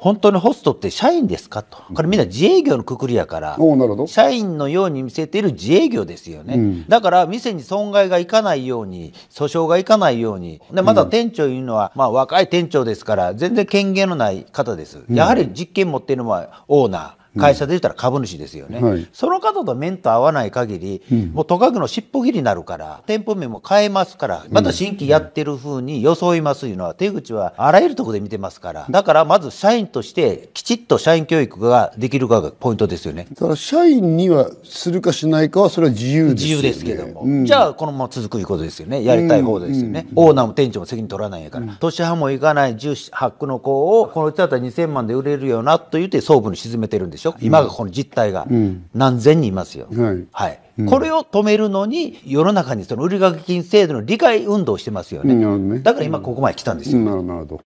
本当にホストって社員ですかと、これみんな自営業のくくりやから、社員のように見せている自営業ですよね、うん、だから店に損害がいかないように、訴訟がいかないように、でまだ店長いうのは、うん、まあ、若い店長ですから、全然権限のない方です、やはり実権持っているのはオーナー。会社で言ったら株主ですよね、はい、その方と面と合わない限り、うん、もうとかくの尻尾切りになるから店舗名も変えますからまた新規やってるふうに装いますいうのは手口はあらゆるとこで見てますからだからまず社員としてきちっと社員教育ができるかがポイントですよねだから社員にはするかしないかはそれは自由です、ね、自由ですけども、うん、じゃあこのまま続くいうことですよねやりたい方ですよね、うん、オーナーも店長も責任取らないやから、年半もいかない18区の子をこのうちだったら2000万で売れるよなと言って総務に沈めてるんですしょ、うん、今がこの実態が何千人いますよ、はい、これを止めるのに世の中にその売掛金制度の理解運動をしてますよね、ね、だから今ここまで来たんですよ、なるほど